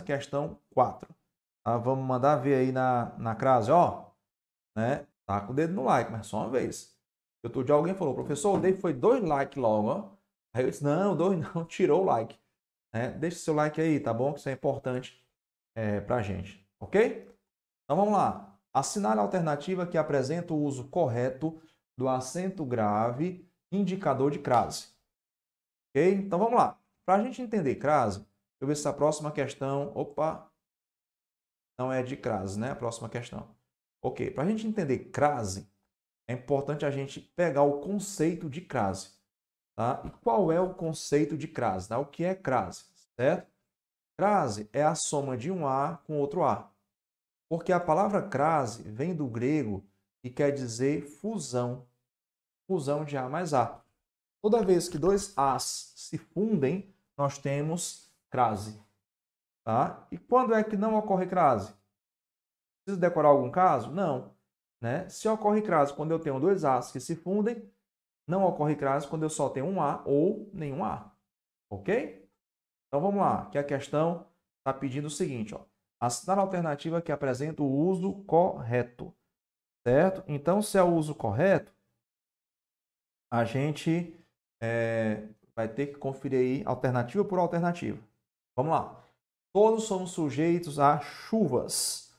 questão 4. Tá? Vamos mandar ver aí na, na crase, ó. Né? Tá com o dedo no like, mas só uma vez. eu tô de alguém falou, professor, o dei foi dois likes logo, ó. Aí eu disse, não, dois não, tirou o like. Né? Deixa seu like aí, tá bom? Que isso é importante é, pra gente, ok? Então vamos lá. Assinale a alternativa que apresenta o uso correto do acento grave indicador de crase. Ok? Então vamos lá. Para a gente entender crase, eu ver se tá a próxima questão. Opa! Não é de crase, né? A próxima questão. Ok, para a gente entender crase, é importante a gente pegar o conceito de crase. Tá? E qual é o conceito de crase? Tá? O que é crase? Certo? Crase é a soma de um A com outro A. Porque a palavra crase vem do grego e quer dizer fusão. Fusão de A mais A. Toda vez que dois As se fundem, nós temos crase. Tá? E quando é que não ocorre crase? Preciso decorar algum caso? Não. Né? Se ocorre crase quando eu tenho dois As que se fundem, não ocorre crase quando eu só tenho um A ou nenhum A. Ok? Então vamos lá, que a questão está pedindo o seguinte: ó, assinar a alternativa que apresenta o uso correto. Certo? Então, se é o uso correto, a gente é, vai ter que conferir aí alternativa por alternativa. Vamos lá. Todos somos sujeitos a chuvas.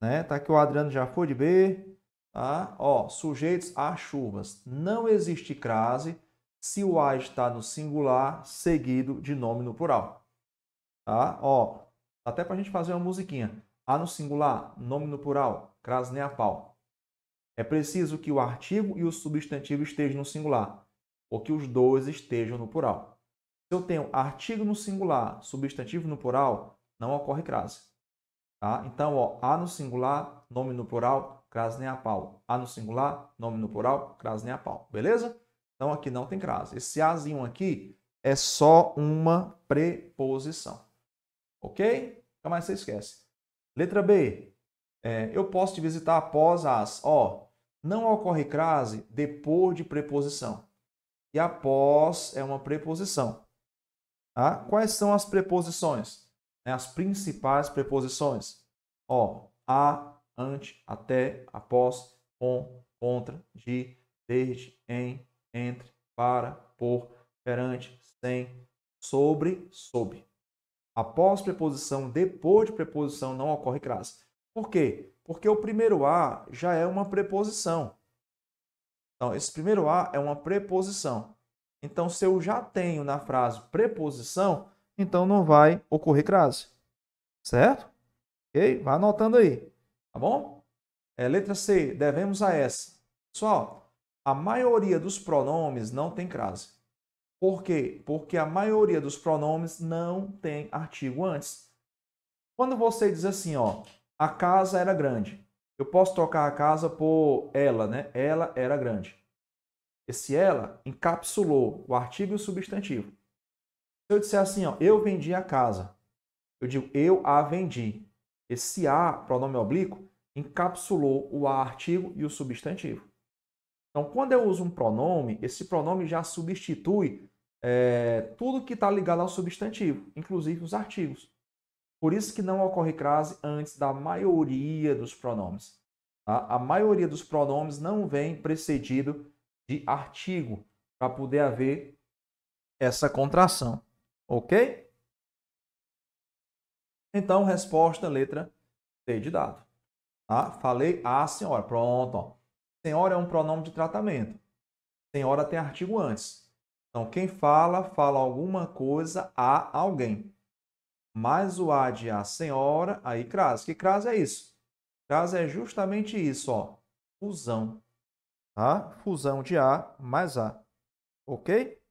Né? Tá aqui o Adriano já foi de B. Tá? Ó, sujeitos a chuvas. Não existe crase se o a está no singular seguido de nome no plural. Tá? Ó, até para a gente fazer uma musiquinha. A no singular, nome no plural, crase nem a pau. É preciso que o artigo e o substantivo estejam no singular, ou que os dois estejam no plural. Se eu tenho artigo no singular, substantivo no plural, não ocorre crase. Tá? Então, ó, A no singular, nome no plural, crase nem a pau. A no singular, nome no plural, crase nem a pau. Beleza? Então, aqui não tem crase. Esse Azinho aqui é só uma preposição. Ok? Nunca mais você esquece. Letra B. É, eu posso te visitar após as. Ó, não ocorre crase depois de preposição. E após é uma preposição. Tá? Quais são as preposições? Né, as principais preposições. Ó, a, ante, até, após, com, contra, de, desde, em, entre, para, por, perante, sem, sobre, sob. Após preposição, depois de preposição, não ocorre crase. Por quê? Porque o primeiro A já é uma preposição. Então, esse primeiro A é uma preposição. Então, se eu já tenho na frase preposição, então não vai ocorrer crase. Certo? Ok? Vai anotando aí. Tá bom? É, letra C, devemos a S. Pessoal, a maioria dos pronomes não tem crase. Por quê? Porque a maioria dos pronomes não tem artigo antes. Quando você diz assim, ó, a casa era grande, eu posso trocar a casa por ela, né? Ela era grande. Esse ela encapsulou o artigo e o substantivo. Se eu disser assim, ó, eu vendi a casa, eu digo eu a vendi. Esse a, pronome oblíquo, encapsulou o artigo e o substantivo. Então, quando eu uso um pronome, esse pronome já substitui é, tudo que está ligado ao substantivo, inclusive os artigos. Por isso que não ocorre crase antes da maioria dos pronomes. Tá? A maioria dos pronomes não vem precedido de artigo para poder haver essa contração, ok? Então, resposta, letra C de dado. Tá? Falei a ah, senhora. Pronto. Ó. Senhora é um pronome de tratamento. Senhora tem artigo antes. Então, quem fala, fala alguma coisa a alguém. Mais o a de a senhora, aí crase. Que crase é isso? Crase é justamente isso, ó. Fusão a fusão de A mais A. Ok?